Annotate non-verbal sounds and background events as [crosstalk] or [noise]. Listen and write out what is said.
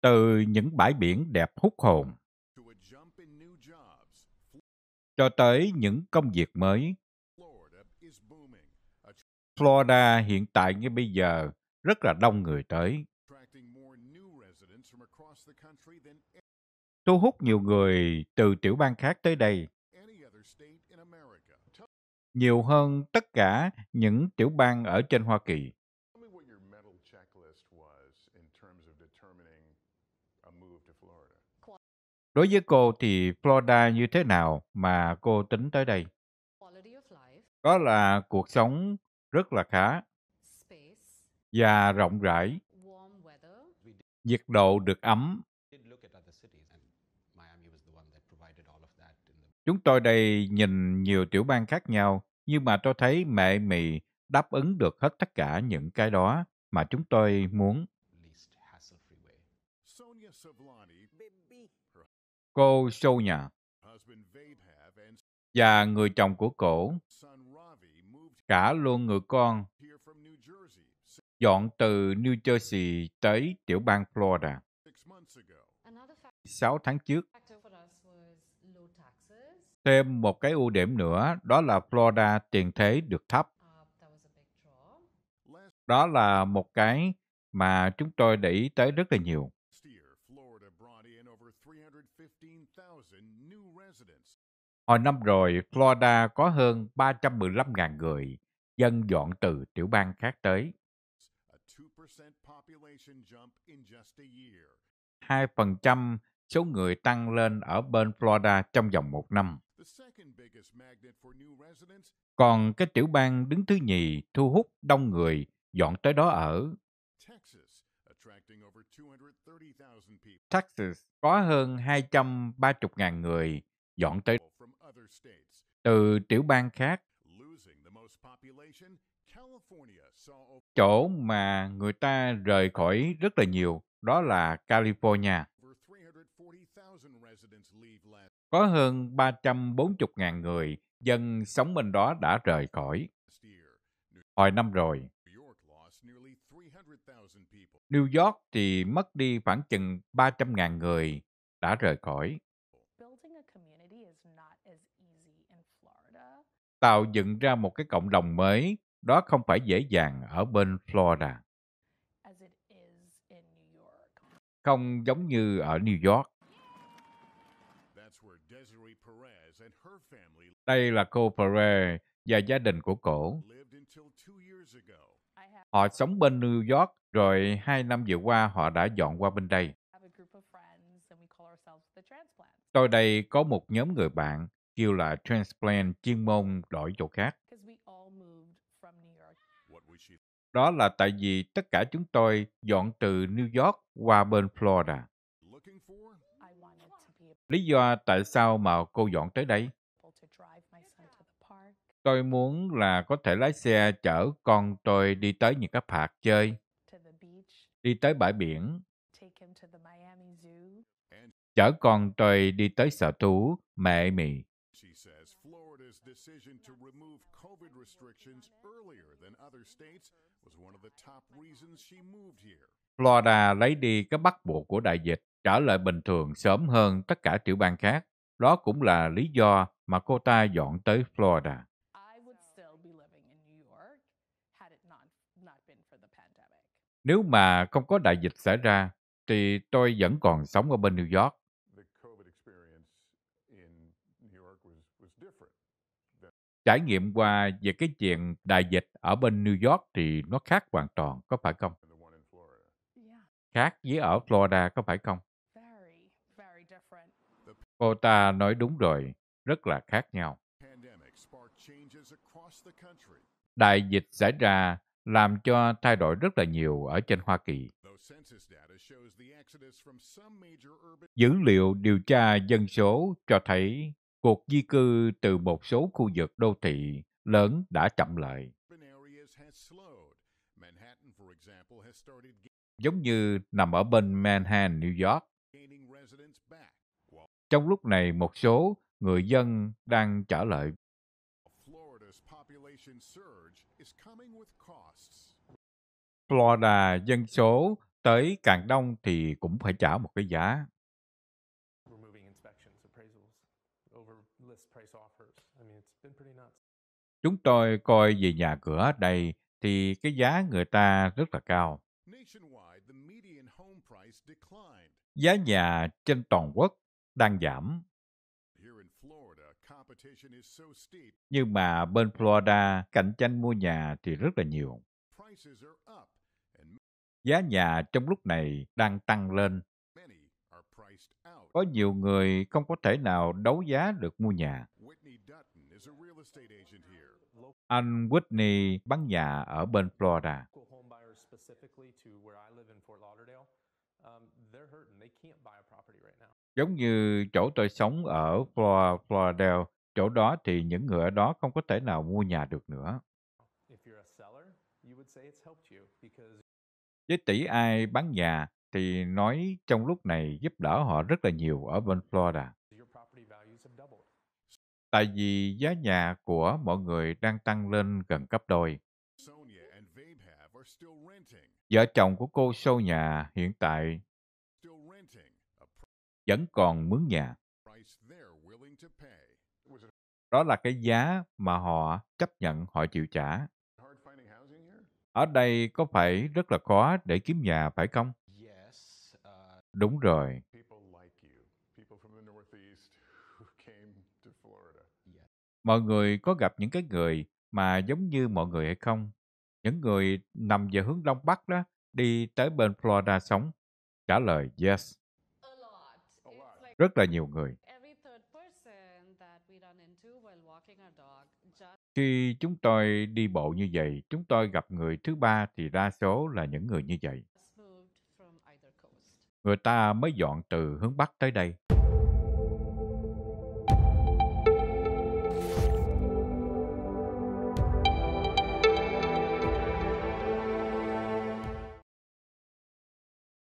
từ những bãi biển đẹp hút hồn cho tới những công việc mới. Florida hiện tại ngay bây giờ rất là đông người tới. Thu hút nhiều người từ tiểu bang khác tới đây. Nhiều hơn tất cả những tiểu bang ở trên Hoa Kỳ. Đối với cô thì Florida như thế nào mà cô tính tới đây? Đó là cuộc sống rất là khá và rộng rãi. Nhiệt độ được ấm. Chúng tôi đây nhìn nhiều tiểu bang khác nhau, nhưng mà tôi thấy mẹ mì đáp ứng được hết tất cả những cái đó mà chúng tôi muốn. cô Sonya và người chồng của cổ cả luôn người con dọn từ New Jersey tới tiểu bang Florida. Sáu tháng trước, thêm một cái ưu điểm nữa đó là Florida tiền thế được thấp. Đó là một cái mà chúng tôi để ý tới rất là nhiều. Hồi năm rồi, Florida có hơn 315.000 người, dân dọn từ tiểu bang khác tới. 2% số người tăng lên ở bên Florida trong vòng một năm. Còn cái tiểu bang đứng thứ nhì thu hút đông người dọn tới đó ở Texas có hơn 230.000 người dọn tới từ tiểu bang khác. Chỗ mà người ta rời khỏi rất là nhiều, đó là California. Có hơn 340.000 người dân sống bên đó đã rời khỏi. Hồi năm rồi, New York thì mất đi khoảng chừng 300.000 người đã rời khỏi. Tạo dựng ra một cái cộng đồng mới, đó không phải dễ dàng ở bên Florida. Không giống như ở New York. Đây là cô Perez và gia đình của cổ Họ sống bên New York, rồi hai năm vừa qua họ đã dọn qua bên đây. Tôi đây có một nhóm người bạn kêu là transplant chuyên môn đổi chỗ khác. Đó là tại vì tất cả chúng tôi dọn từ New York qua bên Florida. Lý do tại sao mà cô dọn tới đây? Tôi muốn là có thể lái xe chở con tôi đi tới những cái park chơi, đi tới bãi biển, chở con tôi đi tới sở thú Miami. Florida lấy đi cái bắt buộc của đại dịch trở lại bình thường sớm hơn tất cả tiểu bang khác. Đó cũng là lý do mà cô ta dọn tới Florida. Nếu mà không có đại dịch xảy ra, thì tôi vẫn còn sống ở bên New York. Trải nghiệm qua về cái chuyện đại dịch ở bên New York thì nó khác hoàn toàn, có phải không? Khác với ở Florida, có phải không? Cô ta nói đúng rồi, rất là khác nhau. Đại dịch xảy ra làm cho thay đổi rất là nhiều ở trên Hoa Kỳ. Dữ liệu điều tra dân số cho thấy cuộc di cư từ một số khu vực đô thị lớn đã chậm lại. Giống như nằm ở bên Manhattan, New York. Trong lúc này, một số người dân đang trở lại Florida dân số tới càng đông thì cũng phải trả một cái giá. Chúng tôi coi về nhà cửa đây thì cái giá người ta rất là cao. Giá nhà trên toàn quốc đang giảm. Nhưng mà bên Florida, cạnh tranh mua nhà thì rất là nhiều. Giá nhà trong lúc này đang tăng lên. Có nhiều người không có thể nào đấu giá được mua nhà. Anh Whitney bán nhà ở bên Florida. Um, Giống như chỗ tôi sống ở Florida, chỗ đó thì những người ở đó không có thể nào mua nhà được nữa. Với tỷ ai bán nhà thì nói trong lúc này giúp đỡ họ rất là nhiều ở bên Florida. Tại vì giá nhà của mọi người đang tăng lên gần gấp đôi. Vợ chồng của cô sâu nhà hiện tại vẫn còn mướn nhà. Đó là cái giá mà họ chấp nhận họ chịu trả ở đây có phải rất là khó để kiếm nhà phải không? Uh, Đúng rồi. [laughs] Mọi người có gặp những cái người mà giống như mọi người hay không? Những người nằm về hướng Đông Bắc đó, đi tới bên Florida sống. Trả lời yes. Rất là nhiều người. Khi chúng tôi đi bộ như vậy, chúng tôi gặp người thứ ba thì đa số là những người như vậy. Người ta mới dọn từ hướng Bắc tới đây.